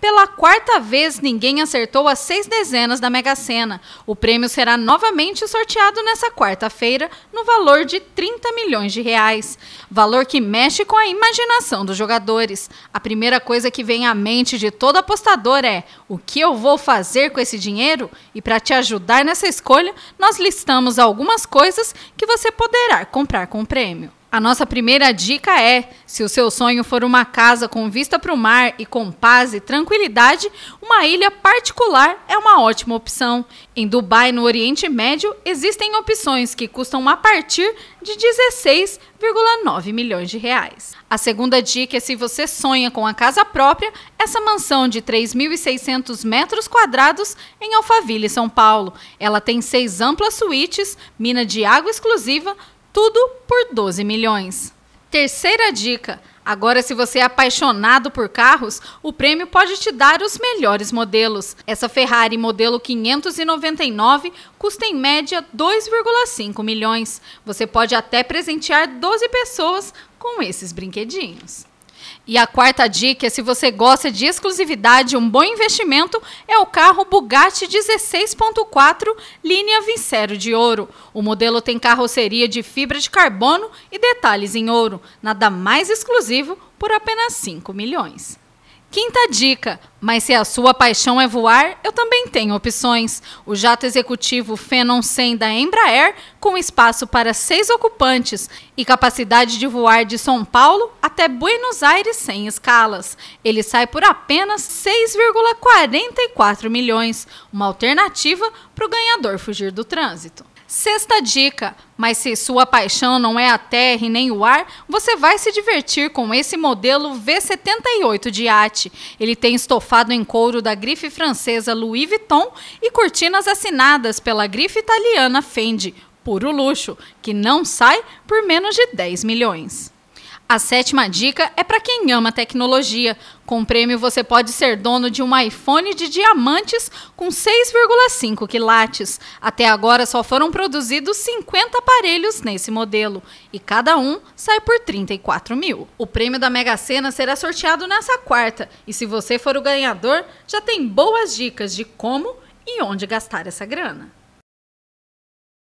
Pela quarta vez, ninguém acertou as seis dezenas da Mega Sena. O prêmio será novamente sorteado nesta quarta-feira, no valor de 30 milhões de reais. Valor que mexe com a imaginação dos jogadores. A primeira coisa que vem à mente de todo apostador é: o que eu vou fazer com esse dinheiro? E para te ajudar nessa escolha, nós listamos algumas coisas que você poderá comprar com o prêmio. A nossa primeira dica é: se o seu sonho for uma casa com vista para o mar e com paz e tranquilidade, uma ilha particular é uma ótima opção. Em Dubai, no Oriente Médio, existem opções que custam a partir de 16,9 milhões de reais. A segunda dica é: se você sonha com a casa própria, essa mansão de 3.600 metros quadrados em Alphaville, São Paulo. Ela tem seis amplas suítes, mina de água exclusiva, tudo por 12 milhões. Terceira dica: Agora, se você é apaixonado por carros, o prêmio pode te dar os melhores modelos. Essa Ferrari modelo 599 custa em média 2,5 milhões. Você pode até presentear 12 pessoas com esses brinquedinhos. E a quarta dica é se você gosta de exclusividade, um bom investimento é o carro Bugatti 16.4 linha Vincero de ouro. O modelo tem carroceria de fibra de carbono e detalhes em ouro, nada mais exclusivo por apenas 5 milhões. Quinta dica: mas se a sua paixão é voar, eu também tenho opções. O jato executivo Phenom 100 da Embraer, com espaço para seis ocupantes e capacidade de voar de São Paulo até Buenos Aires sem escalas. Ele sai por apenas 6,44 milhões, uma alternativa para o ganhador fugir do trânsito. Sexta dica: mas se sua paixão não é a terra e nem o ar, você vai se divertir com esse modelo V78 de Yacht. Ele tem estofado em couro da grife francesa Louis Vuitton e cortinas assinadas pela grife italiana Fendi, puro luxo, que não sai por menos de 10 milhões. A sétima dica é para quem ama tecnologia. Com o prêmio, você pode ser dono de um iPhone de diamantes com 6,5 quilates. Até agora, só foram produzidos 50 aparelhos nesse modelo e cada um sai por 34 mil. O prêmio da Mega Sena será sorteado nessa quarta e, se você for o ganhador, já tem boas dicas de como e onde gastar essa grana.